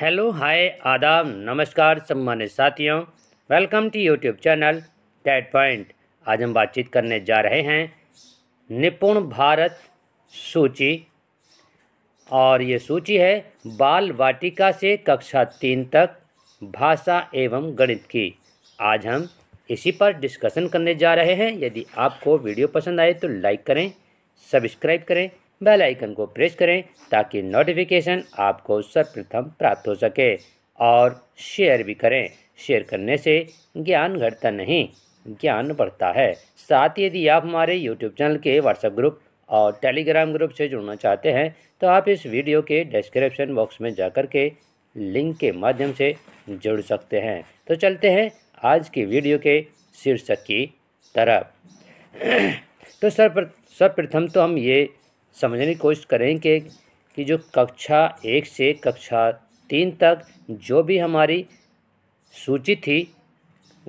hello hi आदाब नमस्कार सम्मानित साथियों वेलकम टू यूट्यूब चैनल टैट पॉइंट आज हम बातचीत करने जा रहे हैं निपुण भारत सूची और ये सूची है बाल वाटिका से कक्षा तीन तक भाषा एवं गणित की आज हम इसी पर डिस्कशन करने जा रहे हैं यदि आपको वीडियो पसंद आए तो लाइक करें सब्सक्राइब करें बेल आइकन को प्रेस करें ताकि नोटिफिकेशन आपको सर्वप्रथम प्राप्त हो सके और शेयर भी करें शेयर करने से ज्ञान घटता नहीं ज्ञान बढ़ता है साथ ही यदि आप हमारे यूट्यूब चैनल के व्हाट्सएप ग्रुप और टेलीग्राम ग्रुप से जुड़ना चाहते हैं तो आप इस वीडियो के डिस्क्रिप्शन बॉक्स में जाकर के लिंक के माध्यम से जुड़ सकते हैं तो चलते हैं आज की वीडियो के शीर्षक की तरफ तो सर्व सर्वप्रथम तो हम ये समझने की कोशिश करेंगे कि जो कक्षा एक से कक्षा तीन तक जो भी हमारी सूची थी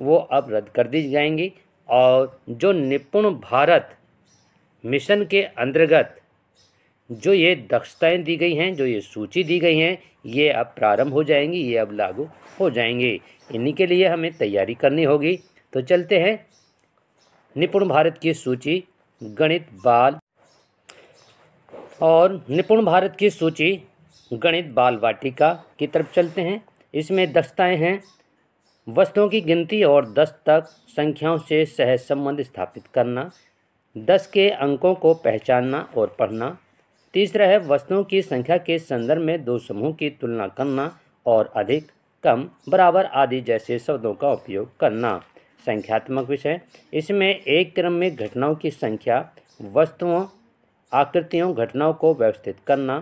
वो अब रद्द कर दी जाएंगी और जो निपुण भारत मिशन के अंतर्गत जो ये दक्षताएं दी गई हैं जो ये सूची दी गई हैं ये अब प्रारंभ हो जाएंगी ये अब लागू हो जाएंगी इन्हीं के लिए हमें तैयारी करनी होगी तो चलते हैं निपुण भारत की सूची गणित बाल और निपुण भारत की सूची गणित बाल वाटिका की तरफ चलते हैं इसमें दक्षताएँ हैं वस्तुओं की गिनती और दस तक संख्याओं से सहज संबंध स्थापित करना दस के अंकों को पहचानना और पढ़ना तीसरा है वस्तुओं की संख्या के संदर्भ में दो समूहों की तुलना करना और अधिक कम बराबर आदि जैसे शब्दों का उपयोग करना संख्यात्मक विषय इसमें एक क्रम में घटनाओं की संख्या वस्तुओं आकृतियों घटनाओं को व्यवस्थित करना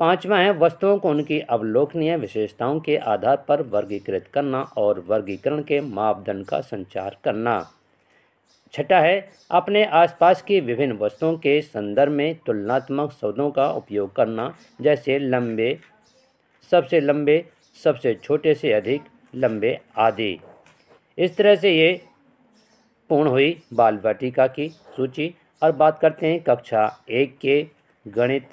पांचवा है वस्तुओं को उनकी अवलोकनीय विशेषताओं के आधार पर वर्गीकृत करना और वर्गीकरण के मापदंड का संचार करना छठा है अपने आसपास की विभिन्न वस्तुओं के संदर्भ में तुलनात्मक शब्दों का उपयोग करना जैसे लंबे सबसे लंबे सबसे छोटे से अधिक लंबे आदि इस तरह से ये पूर्ण हुई बाल वाटिका की सूची और बात करते हैं कक्षा एक के गणित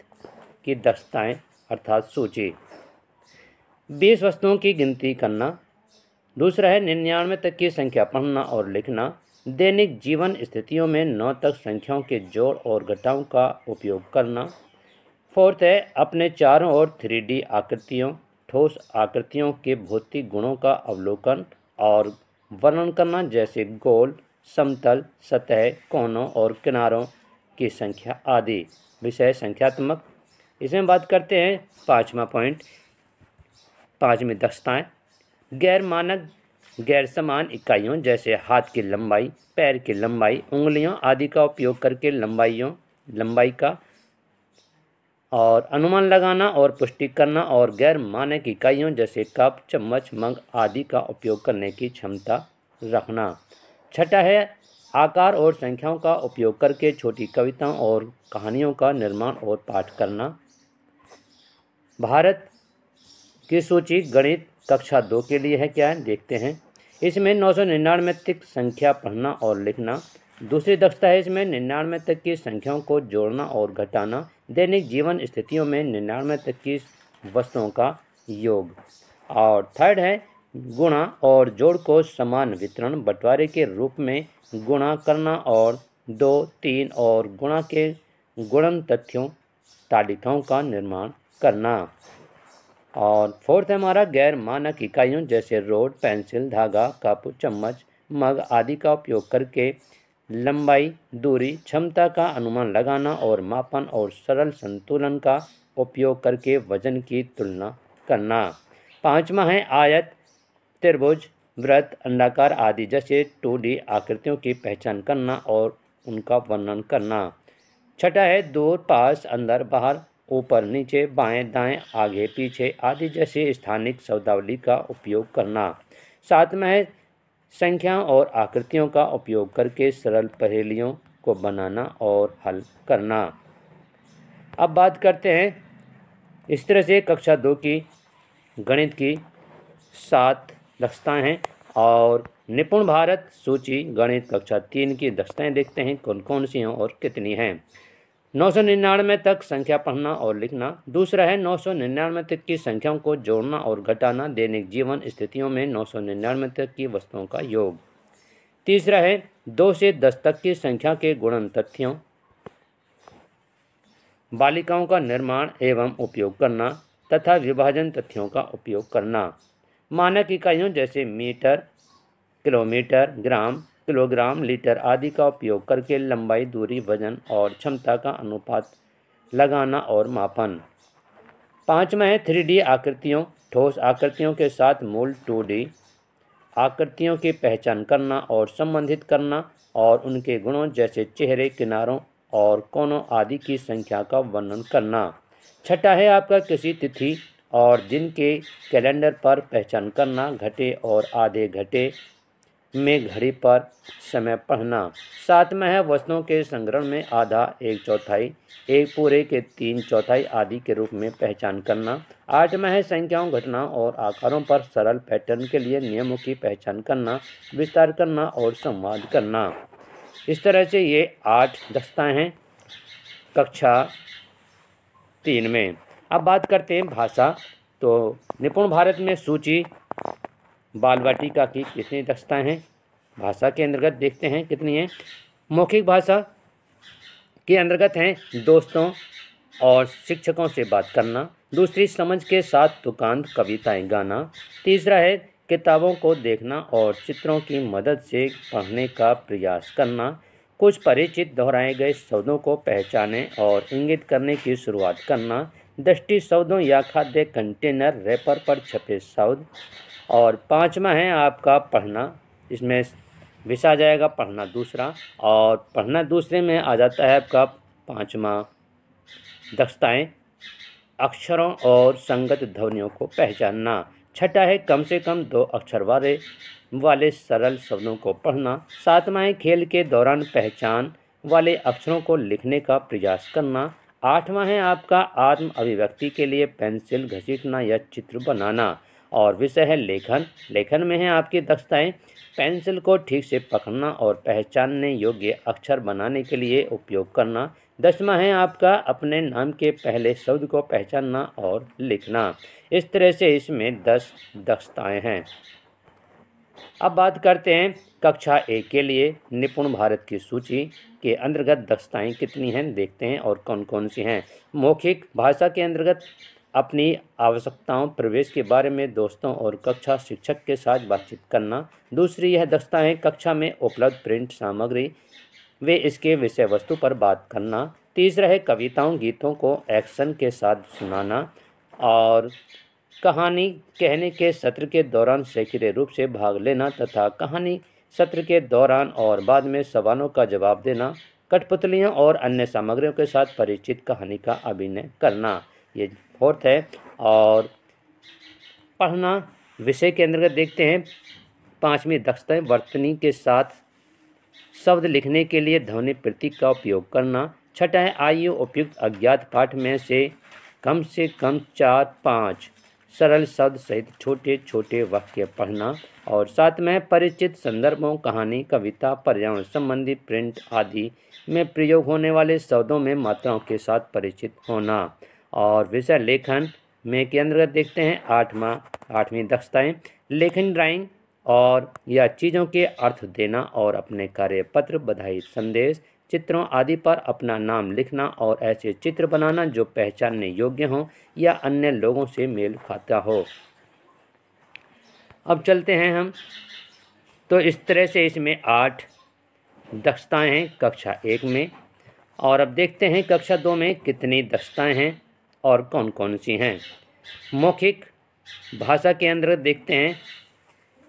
की दक्षताएं अर्थात सूची बीस वस्तुओं की गिनती करना दूसरा है निन्यानवे तक की संख्या पढ़ना और लिखना दैनिक जीवन स्थितियों में नौ तक संख्याओं के जोड़ और घटाओं का उपयोग करना फोर्थ है अपने चारों ओर थ्री आकृतियों ठोस आकृतियों के भौतिक गुणों का अवलोकन और वर्णन करना जैसे गोल समतल सतह कोनों और किनारों की संख्या आदि विषय संख्यात्मक इसमें बात करते हैं पाँचवा पॉइंट पाँचवीं दक्षताएँ गैर मानक गैर समान इकाइयों जैसे हाथ की लंबाई पैर की लंबाई उंगलियों आदि का उपयोग करके लंबाइयों लंबाई का और अनुमान लगाना और पुष्टि करना और गैर मानक इकाइयों जैसे कप चम्मच मंग आदि का उपयोग करने की क्षमता रखना छठा है आकार और संख्याओं का उपयोग करके छोटी कविताओं और कहानियों का निर्माण और पाठ करना भारत की सूची गणित कक्षा दो के लिए है क्या है देखते हैं इसमें नौ सौ निन्यानवे तक संख्या पढ़ना और लिखना दूसरी दक्षता है इसमें निन्यानवे तक की संख्याओं को जोड़ना और घटाना दैनिक जीवन स्थितियों में निन्यानवे तक की वस्तुओं का योग और थर्ड है गुणा और जोड़ को समान वितरण बंटवारे के रूप में गुणा करना और दो तीन और गुणा के गुणन तथ्यों तालिकाओं का निर्माण करना और फोर्थ है हमारा गैर मानक इकाइयों जैसे रोड पेंसिल धागा कप चम्मच मग आदि का उपयोग करके लंबाई दूरी क्षमता का अनुमान लगाना और मापन और सरल संतुलन का उपयोग करके वजन की तुलना करना पांचवा है आयत टेरबोज व्रत अंडाकार आदि जैसे टू डी आकृतियों की पहचान करना और उनका वर्णन करना छठा है दूर पास अंदर बाहर ऊपर नीचे बाएं दाएं आगे पीछे आदि जैसे स्थानिक शब्दावली का उपयोग करना साथ में है संख्या और आकृतियों का उपयोग करके सरल पहेलियों को बनाना और हल करना अब बात करते हैं इस तरह से कक्षा दो की गणित की सात दक्षताएं हैं और निपुण भारत सूची गणित कक्षा तीन की दक्षताएं देखते हैं कौन कौन सी हैं और कितनी हैं नौ सौ निन्यानवे तक संख्या पढ़ना और लिखना दूसरा है नौ सौ निन्यानवे तक की संख्याओं को जोड़ना और घटाना दैनिक जीवन स्थितियों में नौ सौ निन्यानवे तक की वस्तुओं का योग तीसरा है दो से दस तक की संख्या के गुणन तथ्यों बालिकाओं का निर्माण एवं उपयोग करना तथा विभाजन तथ्यों का उपयोग करना मानक इकाइयों जैसे metre kilometre gram kilogram litre आदि का उपयोग करके लंबाई दूरी वजन और क्षमता का अनुपात लगाना और मापन पाँचवा है थ्री डी आकृतियों ठोस आकृतियों के साथ मूल टू डी आकृतियों की पहचान करना और संबंधित करना और उनके गुणों जैसे चेहरे किनारों और कोनों आदि की संख्या का वर्णन करना छठा है आपका किसी तिथि और दिन के कैलेंडर पर पहचान करना घटे और आधे घटे में घड़ी पर समय पढ़ना साथ में है वस्तुओं के संग्रहण में आधा एक चौथाई एक पूरे के तीन चौथाई आदि के रूप में पहचान करना आठ में है संख्याओं घटनाओं और आकारों पर सरल पैटर्न के लिए नियमों की पहचान करना विस्तार करना और संवाद करना इस तरह से ये आठ दस्ताएँ हैं कक्षा तीन में अब बात करते हैं भाषा तो निपुण भारत में सूची बाल वाटिका की कितनी दक्षताएँ हैं भाषा के अंतर्गत देखते हैं कितनी हैं मौखिक भाषा के अंतर्गत हैं दोस्तों और शिक्षकों से बात करना दूसरी समझ के साथ दुकान कविताएं गाना तीसरा है किताबों को देखना और चित्रों की मदद से पढ़ने का प्रयास करना कुछ परिचित दोहराए गए शब्दों को पहचाने और इंगित करने की शुरुआत करना दृष्टि सौदों या खाद्य कंटेनर रेपर पर छपे सौद और पाँचवा है आपका पढ़ना इसमें विषय आ जाएगा पढ़ना दूसरा और पढ़ना दूसरे में आ जाता है आपका पाँचवा दक्षताएं अक्षरों और संगत ध्वनियों को पहचानना छठा है कम से कम दो अक्षर वाले वाले सरल शब्दों को पढ़ना सातवा है खेल के दौरान पहचान वाले अक्षरों को लिखने का प्रयास करना आठवां है आपका आत्म अभिव्यक्ति के लिए पेंसिल घसीटना या चित्र बनाना और विषय है लेखन लेखन में है आपकी दक्षताएं पेंसिल को ठीक से पकड़ना और पहचानने योग्य अक्षर बनाने के लिए उपयोग करना दसवा है आपका अपने नाम के पहले शब्द को पहचानना और लिखना इस तरह से इसमें दस दक्षताएं हैं अब बात करते हैं कक्षा ए के लिए निपुण भारत की सूची के अंतर्गत दक्षताएं कितनी हैं देखते हैं और कौन कौन सी हैं मौखिक भाषा के अंतर्गत अपनी आवश्यकताओं प्रवेश के बारे में दोस्तों और कक्षा शिक्षक के साथ बातचीत करना दूसरी यह दक्षताएं कक्षा में उपलब्ध प्रिंट सामग्री वे इसके विषय वस्तु पर बात करना तीसरा है कविताओं गीतों को एक्शन के साथ सुनाना और कहानी कहने के सत्र के दौरान सक्रिय रूप से भाग लेना तथा कहानी सत्र के दौरान और बाद में सवालों का जवाब देना कठपुतलियों और अन्य सामग्रियों के साथ परिचित कहानी का अभिनय करना ये फोर्थ है और पढ़ना विषय के अंतर्गत देखते हैं पाँचवीं दक्षताएं वर्तनी के साथ शब्द लिखने के लिए ध्वनि प्रतीक का उपयोग करना छठा है आयु उपयुक्त अज्ञात पाठ में से कम से कम चार पाँच सरल शब्द सहित छोटे छोटे वाक्य पढ़ना और साथ में परिचित संदर्भों कहानी कविता पर्यावरण संबंधी प्रिंट आदि में प्रयोग होने वाले शब्दों में मात्राओं के साथ परिचित होना और विषय लेखन में के अंतर्गत देखते हैं आठवां आठवीं दक्षताएं लेखन ड्राइंग और या चीज़ों के अर्थ देना और अपने कार्य पत्र बधाई संदेश चित्रों आदि पर अपना नाम लिखना और ऐसे चित्र बनाना जो पहचानने योग्य हों या अन्य लोगों से मेल खाता हो अब चलते हैं हम तो इस तरह से इसमें आठ दक्षताएं हैं कक्षा एक में और अब देखते हैं कक्षा दो में कितनी दक्षताएं हैं और कौन कौन सी हैं मौखिक भाषा के अंदर देखते हैं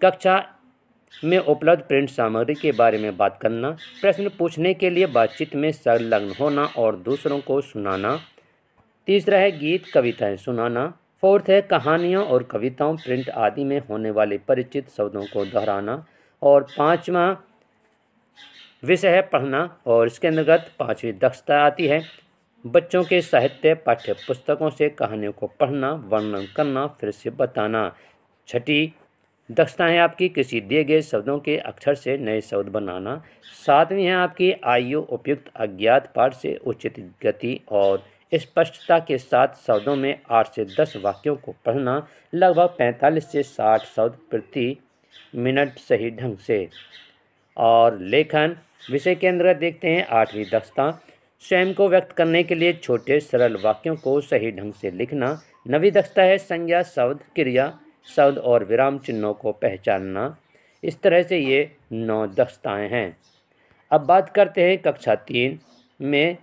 कक्षा में उपलब्ध प्रिंट सामग्री के बारे में बात करना प्रश्न पूछने के लिए बातचीत में संलग्न होना और दूसरों को सुनाना तीसरा है गीत कविताएं सुनाना फोर्थ है कहानियों और कविताओं प्रिंट आदि में होने वाले परिचित शब्दों को दोहराना और पाँचवा विषय है पढ़ना और इसके अंतर्गत पाँचवीं दक्षता आती है बच्चों के साहित्य पाठ्य पुस्तकों से कहानियों को पढ़ना वर्णन करना फिर से बताना छठी दक्षता है आपकी किसी दिए गए शब्दों के अक्षर से नए शब्द बनाना सातवीं है आपकी आयु उपयुक्त अज्ञात पाठ से उचित गति और स्पष्टता के साथ शब्दों में आठ से दस वाक्यों को पढ़ना लगभग पैंतालीस से साठ शब्द प्रति मिनट सही ढंग से और लेखन विषय के अंदर देखते हैं आठवीं दक्षता स्वयं को व्यक्त करने के लिए छोटे सरल वाक्यों को सही ढंग से लिखना नवी दक्षता है संज्ञा शब्द क्रिया शब्द और विराम चिन्हों को पहचानना इस तरह से ये नौ दक्षताएँ हैं अब बात करते हैं कक्षा तीन में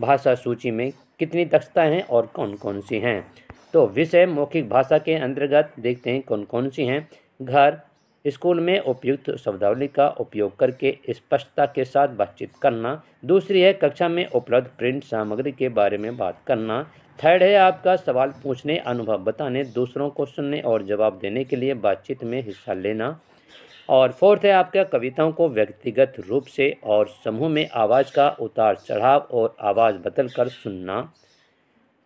भाषा सूची में कितनी दक्षताएँ हैं और कौन कौन सी हैं तो विषय मौखिक भाषा के अंतर्गत देखते हैं कौन कौन सी हैं घर स्कूल में उपयुक्त शब्दावली का उपयोग करके स्पष्टता के साथ बातचीत करना दूसरी है कक्षा में उपलब्ध प्रिंट सामग्री के बारे में बात करना थर्ड है आपका सवाल पूछने अनुभव बताने दूसरों को सुनने और जवाब देने के लिए बातचीत में हिस्सा लेना और फोर्थ है आपका कविताओं को व्यक्तिगत रूप से और समूह में आवाज़ का उतार चढ़ाव और आवाज़ बदल कर सुनना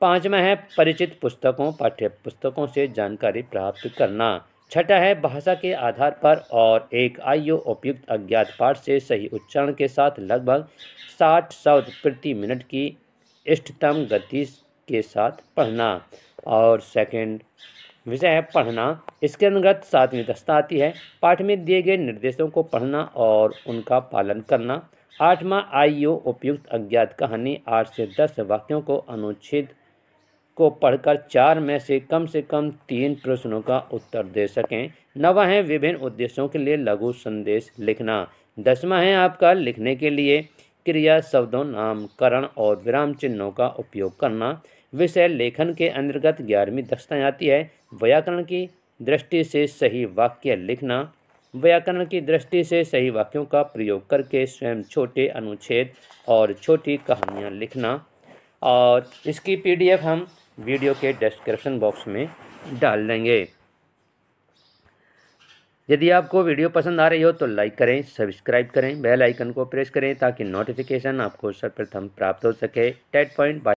पाँचवा है परिचित पुस्तकों पाठ्य पुस्तकों से जानकारी प्राप्त करना छठा है भाषा के आधार पर और एक आयु उपयुक्त अज्ञात पाठ से सही उच्चारण के साथ लगभग साठ शब्द प्रति मिनट की इष्टतम गति के साथ पढ़ना और सेकंड विषय है पढ़ना इसके अंतर्गत सातवीं दस्ता आती है पाठ में दिए गए निर्देशों को पढ़ना और उनका पालन करना आठवां आईओ उपयुक्त अज्ञात कहानी आठ से दस वाक्यों को अनुच्छेद को पढ़कर चार में से कम से कम तीन प्रश्नों का उत्तर दे सकें नवा है विभिन्न उद्देश्यों के लिए लघु संदेश लिखना दसवा है आपका लिखने के लिए क्रिया शब्दों नामकरण और विराम चिन्हों का उपयोग करना विषय लेखन के अंतर्गत ग्यारहवीं दक्षताएँ आती है व्याकरण की दृष्टि से सही वाक्य लिखना व्याकरण की दृष्टि से सही वाक्यों का प्रयोग करके स्वयं छोटे अनुच्छेद और छोटी कहानियाँ लिखना और इसकी पीडीएफ हम वीडियो के डिस्क्रिप्शन बॉक्स में डाल देंगे यदि आपको वीडियो पसंद आ रही हो तो लाइक करें सब्सक्राइब करें बेल आइकन को प्रेस करें ताकि नोटिफिकेशन आपको सर्वप्रथम प्राप्त हो सके टेट पॉइंट